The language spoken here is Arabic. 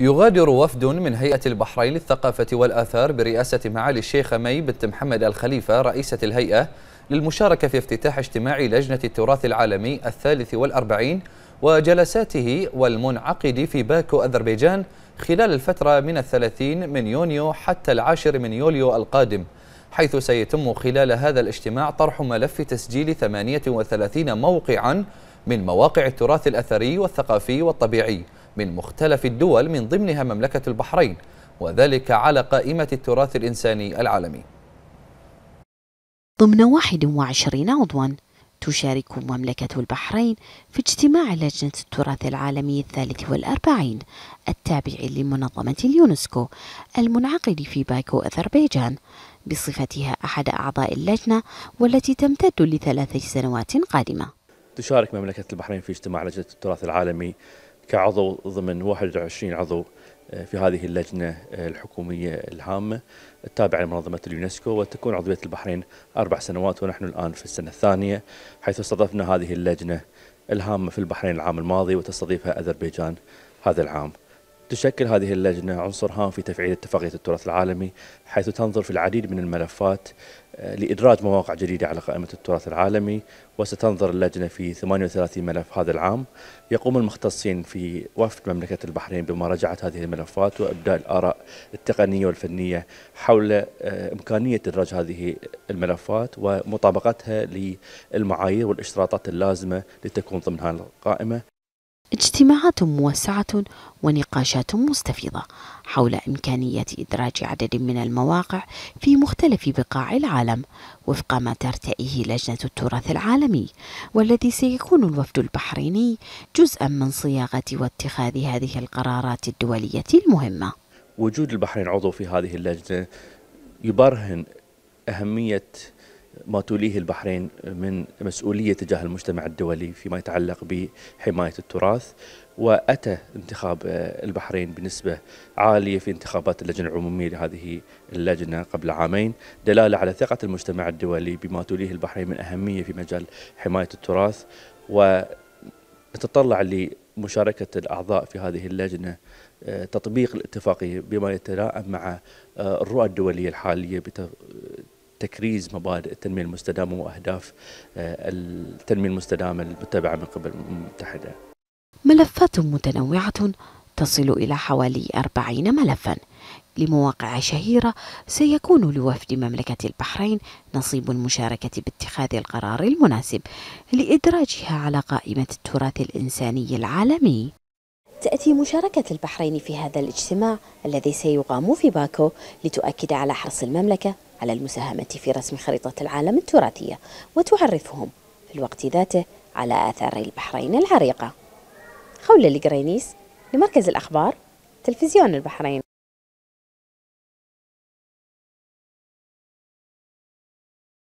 يغادر وفد من هيئة البحرين للثقافة والآثار برئاسة معالي الشيخ مي بنت محمد الخليفة رئيسة الهيئة للمشاركة في افتتاح اجتماع لجنة التراث العالمي الثالث والأربعين وجلساته والمنعقد في باكو أذربيجان خلال الفترة من الثلاثين من يونيو حتى العاشر من يوليو القادم حيث سيتم خلال هذا الاجتماع طرح ملف تسجيل 38 موقعا من مواقع التراث الأثري والثقافي والطبيعي من مختلف الدول من ضمنها مملكة البحرين وذلك على قائمة التراث الإنساني العالمي ضمن 21 عضوا تشارك مملكة البحرين في اجتماع لجنة التراث العالمي الثالث والأربعين التابع لمنظمة اليونسكو المنعقد في باكو أذربيجان بصفتها أحد أعضاء اللجنة والتي تمتد لثلاث سنوات قادمة تشارك مملكة البحرين في اجتماع لجنة التراث العالمي كعضو ضمن 21 عضو آه، في هذه اللجنة آه، الحكومية الهامة التابعة لمنظمة اليونسكو وتكون عضوية البحرين أربع سنوات ونحن الآن في السنة الثانية حيث استضفنا هذه اللجنة الهامة في البحرين العام الماضي وتستضيفها أذربيجان هذا العام تشكل هذه اللجنة عنصر هام في تفعيل اتفاقية التراث العالمي حيث تنظر في العديد من الملفات آه، لإدراج مواقع جديدة على قائمة التراث العالمي وستنظر اللجنة في 38 ملف هذا العام يقوم المختصين في وفد مملكة البحرين بمراجعة هذه الملفات وإبداء الآراء التقنية والفنية حول آه، إمكانية إدراج هذه الملفات ومطابقتها للمعايير والإشتراطات اللازمة لتكون ضمن هذه القائمة اجتماعات موسعة ونقاشات مستفيضة حول إمكانية إدراج عدد من المواقع في مختلف بقاع العالم وفق ما ترتئيه لجنة التراث العالمي والذي سيكون الوفد البحريني جزءا من صياغة واتخاذ هذه القرارات الدولية المهمة وجود البحرين عضو في هذه اللجنة يبرهن أهمية ما توليه البحرين من مسؤولية تجاه المجتمع الدولي فيما يتعلق بحماية التراث وأتى انتخاب آه، البحرين بنسبة عالية في انتخابات اللجنة العمومية لهذه اللجنة قبل عامين دلالة على ثقة المجتمع الدولي بما توليه البحرين من أهمية في مجال حماية التراث ونتطلع لمشاركة الأعضاء في هذه اللجنة آه، تطبيق الاتفاقية بما يتلائم مع آه، الرؤى الدولية الحالية تكريس مبادئ التنمية المستدامة وأهداف آه، التنمية المستدامة المتبعة من قبل الأمم المتحدة ملفات متنوعة تصل إلى حوالي أربعين ملفاً لمواقع شهيرة سيكون لوفد مملكة البحرين نصيب المشاركة باتخاذ القرار المناسب لإدراجها على قائمة التراث الإنساني العالمي تأتي مشاركة البحرين في هذا الاجتماع الذي سيقام في باكو لتؤكد على حرص المملكة على المساهمة في رسم خريطة العالم التراثية وتعرفهم في الوقت ذاته على آثار البحرين العريقة خولة القرينيس لمركز الأخبار تلفزيون البحرين